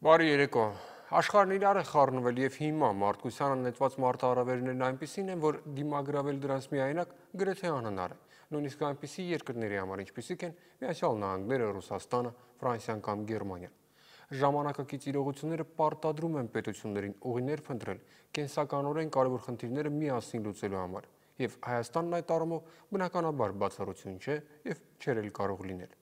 Բարի երեկո։ Աշխարհն իրար է խառնվել եւ հիմա մարդկությանը նետված մարտահրավերներն այնպիսին են, որ դիմագրավել դրանց միայնակ գրեթե անհնար է։ Նույնիսկ այնպիսի երկրների համար, ինչպիսիք են Միացյալ Նահանգները, Ռուսաստանը, Ֆրանսիան կամ Գերմանիան։ Ժամանակակից իրողությունները պարտադրում են պետություններին ուղիներ փնտրել կենսականորեն կարևոր խնդիրները միասին լուծելու համար, եւ Հայաստանն այդ առումով բնականաբար բացառություն չէ եւ չեր էլ կարող լինել։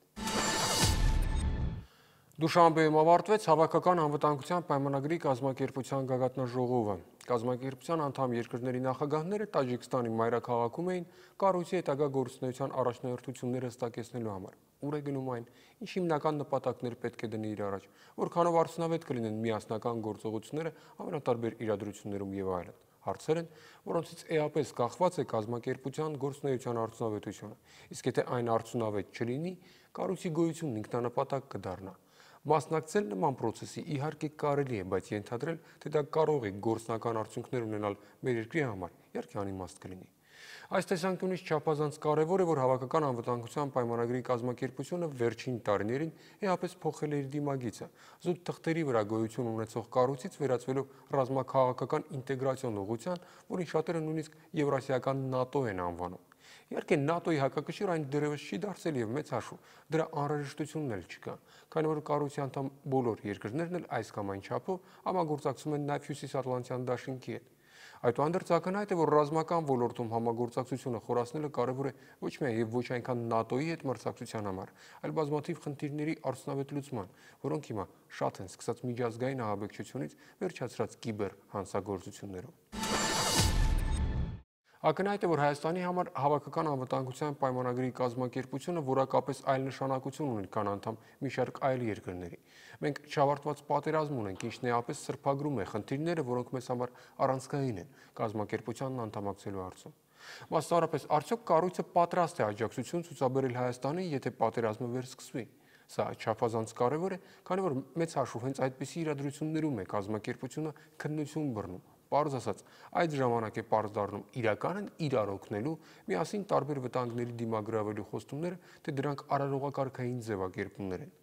Դուշանբեում ավարտվեց հավաքական անվտանգության պայմանագրի կազմակերպության գագաթնաժողովը։ Կազմակերպության անդամ երկրների նախագահները Տաջիկստանի մայրաքաղաքում էին կառույցի հետագա գործունեության առաջնահերթությունները հստակեցնելու համար։ Ուր է գնում այն, ինչ հիմնական նպատակներ պետք է դնի իր առաջ, որքանով արդյունավետ կլինեն միասնական գործողությունները ամենատարբեր իրադրություններում եւ այլն հարցեր են, որոնցից էապես կախված է կազմակերպության գործնեության արդյունավետությունը։ Իսկ եթե այն արդյունավետ չլինի, կառույցի գոյությունն ինքնանպատակ կդառնա։ Մասնակցել նման process-ի իհարկե կարելի է, բայց ենթադրել, թե դա կարող է գործնական արդյունքներ ունենալ մեր երկրի համար, իհարկե անիմաստ կլինի։ Այս տեսանկյունից չափազանց կարևոր է, որ հավաքական անվտանգության պայմանագրի կազմակերպությունը վերջին տարիներին էապես փոխել է իր դիմագիծը։ Զուտ թղթերի վրա գոյություն ունեցող կառույցից վերածվելով ռազմաքաղաքական ինտեգրացիոն ուղղության, որին շատերը նույնիսկ եվրասիական ՆԱՏՕ են անվանում։ Իհարկե ՆԱՏՕ-ի հակակշիռ այն դրևս չի դարձել եւ մեծ հաշու։ Դրա անհրաժեշտությունն էլ չկա, քանի որ կառույցի անդամ բոլոր երկրներն էլ այս կամ այն չափով համագործակցում են նաեւ Հյուսիսատլանտյան դաշինքի հետ։ Այդուհանդերձ ակնհայտ է, որ ռազմական ոլորտում համագործակցությունը խորացնելը կարևոր է ոչ միայն եւ ոչ այնքան ՆԱՏՕ-ի հետ մրցակցության համար, այլ բազմաթիվ խնդիրների արդյունավետ լուծման, որոնք հիմա շատ են սկսած միջազգային ահաբեկչությունից վերջացրած կիբեր հանցագործություններով։ Ակնհայտ է, որ Հայաստանի համար հավաքական անվտանգության պայմանագրի կազմակերպությունը որակապես այլ նշանակություն ունի կան անդամ մի շարք այլ երկրների։ Մենք չավարտված պատերազմ ունենք, ինչն էապես սրբագրում է խնդիրները, որոնք մեզ համար առանցքային են կազմակերպությանն անդամակցելու հարցում։ Մասնավորապես, արդյոք կառույցը պատրաստ է աջակցություն ցուցաբերել Հայաստանին, եթե պատերազմը վերսկսվի։ Սա չափազանց կարևոր է, քանի որ մեծ հաշվով հենց այդպիսի իրադրություններում է կազմակերպությունը քննություն բռնում Պարզ ասած, այդ ժամանակ է պարզ դառնում իրական են իրար օգնելու միասին տարբեր վտանգների դիմագրավելու խոստումները, թե դրանք արարողակարգային ձևակերպումներ են։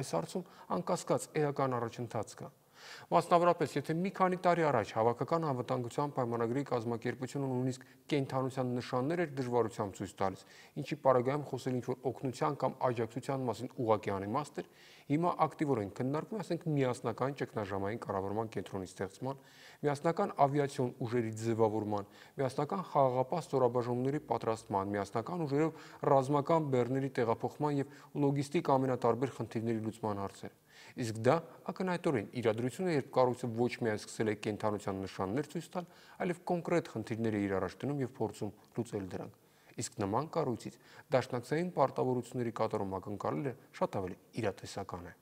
Այս հարցում անկասկած էական առաջընթաց կա։ առաջ Մասնավորապես, եթե մի քանի տարի առաջ հավաքական անվտանգության պայմանագրի կազմակերպությունը նույնիսկ կենթանության նշաններ էր դժվարությամբ ցույց տալիս, ինչի պարագայում խոսել ինչ-որ օգնության կամ աջակցության մասին ուղղակի անիմաստ էր, հիմա ակտիվորեն քննարկվում է, ասենք, միասնական ճգնաժամային կառավարման կենտրոնի ստեղծման, միասնական ավիացիոն ուժերի ձևավորման, միասնական խաղաղապահ ստորաբաժանումների պատրաստման, միասնական ուժերով ռազմական բեռների տեղափոխման եւ լոգիստիկ ամենատարբեր խնդիրների լուծման հարցեր։ Իսկ դա ակնհայտորեն իրադրությունը, երբ կառույցը ոչ միայն սկսել է կենթանության նշաններ ցույց տալ, այլև կոնկրետ խնդիրներ է իր առաջ դնում եւ փորձում լուծել դրանք։ Իսկ նման կառույցից դաշնակցային պարտավորությունների կատարում ակնկալելը շատ ավելի իրատեսական է։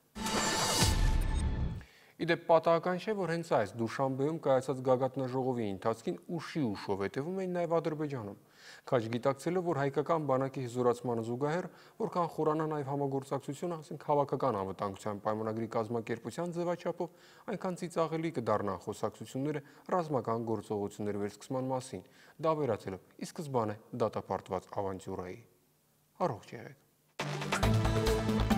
Իդեպ պատահական չէ, որ հենց այս Դուշանբեում կայացած գագաթնաժողովի ընթացքին ուշի ուշով հետևում էին նաև Ադրբեջանում։ Քաչ գիտակցելով, որ հայկական բանակի հզորացմանը զուգահեռ, որքան խորանա նաև համագործակցությունը, ասենք հավաքական անվտանգության պայմանագրի կազմակերպության ձևաչափով, այնքան ծիծաղելի կդառնան խոսակցությունները ռազմական գործողությունների վերսկսման մասին, դա վերացելով ի սկզբանե դատապարտված ավանտյուրայի։ Առողջ եղեք։ Thank you.